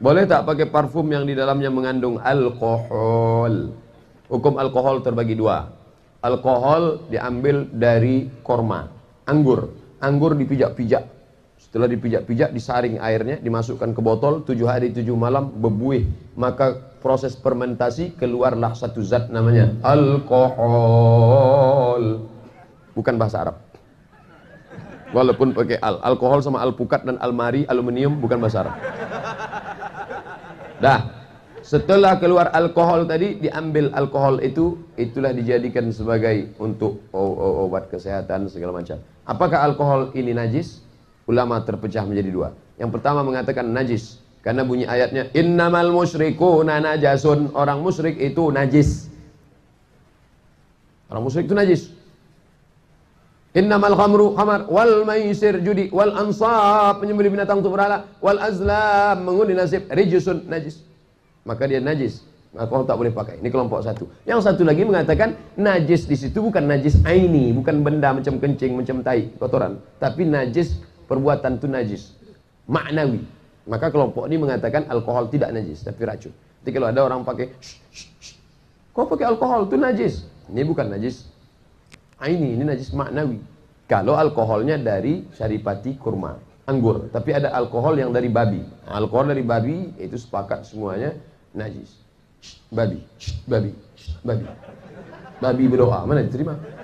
Boleh tak pakai parfum yang di dalamnya mengandung alkohol? Hukum alkohol terbagi dua. Alkohol diambil dari korma, anggur. Anggur dipijak-pijak. Setelah dipijak-pijak, disaring airnya, dimasukkan ke botol, tujuh hari tujuh malam, bebuih. Maka proses fermentasi keluarlah satu zat namanya alkohol. Bukan bahasa Arab. Walaupun pakai al. Alkohol sama alpukat dan almari, aluminium, bukan bahasa Arab. Dah. Setelah keluar alkohol tadi diambil alkohol itu itulah dijadikan sebagai untuk obat kesehatan segala macam. Apakah alkohol ini najis? Ulama terpecah menjadi dua. Yang pertama mengatakan najis karena bunyi ayatnya innamal musyriku najasun. Orang musyrik itu najis. Orang musyrik itu najis. Innamal khamru khamar wal maisir judi wal ansab menyembelih binatang untuk berhala wal azlam mengundi nasib rijusun najis. Maka dia najis. Maka orang tak boleh pakai. Ini kelompok satu. Yang satu lagi mengatakan najis di situ bukan najis aini, bukan benda macam kencing, macam tai, kotoran, tapi najis perbuatan tu najis maknawi. Maka kelompok ini mengatakan alkohol tidak najis tapi racun. Jadi kalau ada orang pakai shh, shh, shh. kau pakai alkohol tu najis. Ini bukan najis aini ini najis maknawi. Kalau alkoholnya dari syaripati kurma, anggur. Tapi ada alkohol yang dari babi. Alkohol dari babi itu sepakat semuanya najis. babi, babi, babi. Babi berdoa, mana diterima?